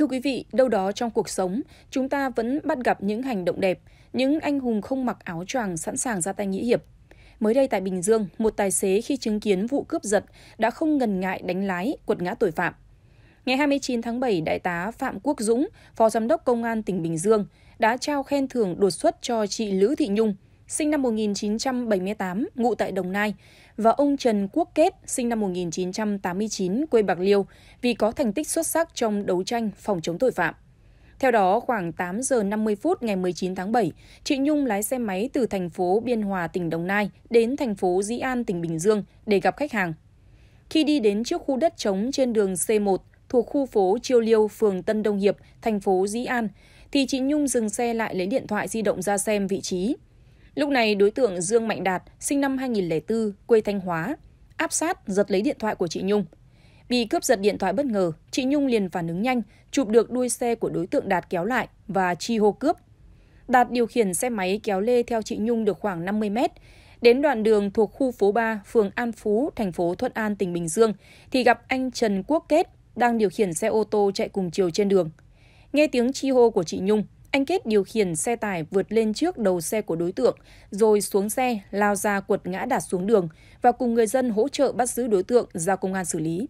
Thưa quý vị, đâu đó trong cuộc sống, chúng ta vẫn bắt gặp những hành động đẹp, những anh hùng không mặc áo choàng sẵn sàng ra tay nghĩa hiệp. Mới đây tại Bình Dương, một tài xế khi chứng kiến vụ cướp giật đã không ngần ngại đánh lái, quật ngã tội phạm. Ngày 29 tháng 7, Đại tá Phạm Quốc Dũng, Phó Giám đốc Công an tỉnh Bình Dương, đã trao khen thưởng đột xuất cho chị Lữ Thị Nhung, sinh năm 1978, ngụ tại Đồng Nai, và ông Trần Quốc Kết, sinh năm 1989, quê Bạc Liêu, vì có thành tích xuất sắc trong đấu tranh phòng chống tội phạm. Theo đó, khoảng 8 giờ 50 phút ngày 19 tháng 7, chị Nhung lái xe máy từ thành phố Biên Hòa, tỉnh Đồng Nai đến thành phố Dĩ An, tỉnh Bình Dương để gặp khách hàng. Khi đi đến trước khu đất trống trên đường C1 thuộc khu phố Chiêu Liêu, phường Tân Đông Hiệp, thành phố Dĩ An, thì chị Nhung dừng xe lại lấy điện thoại di động ra xem vị trí. Lúc này đối tượng Dương Mạnh Đạt, sinh năm 2004, quê Thanh Hóa, áp sát giật lấy điện thoại của chị Nhung. Bị cướp giật điện thoại bất ngờ, chị Nhung liền phản ứng nhanh, chụp được đuôi xe của đối tượng Đạt kéo lại và chi hô cướp. Đạt điều khiển xe máy kéo lê theo chị Nhung được khoảng 50 mét, đến đoạn đường thuộc khu phố 3, phường An Phú, thành phố Thuận An, tỉnh Bình Dương, thì gặp anh Trần Quốc Kết đang điều khiển xe ô tô chạy cùng chiều trên đường. Nghe tiếng chi hô của chị Nhung, anh Kết điều khiển xe tải vượt lên trước đầu xe của đối tượng, rồi xuống xe lao ra quật ngã đạt xuống đường và cùng người dân hỗ trợ bắt giữ đối tượng ra công an xử lý.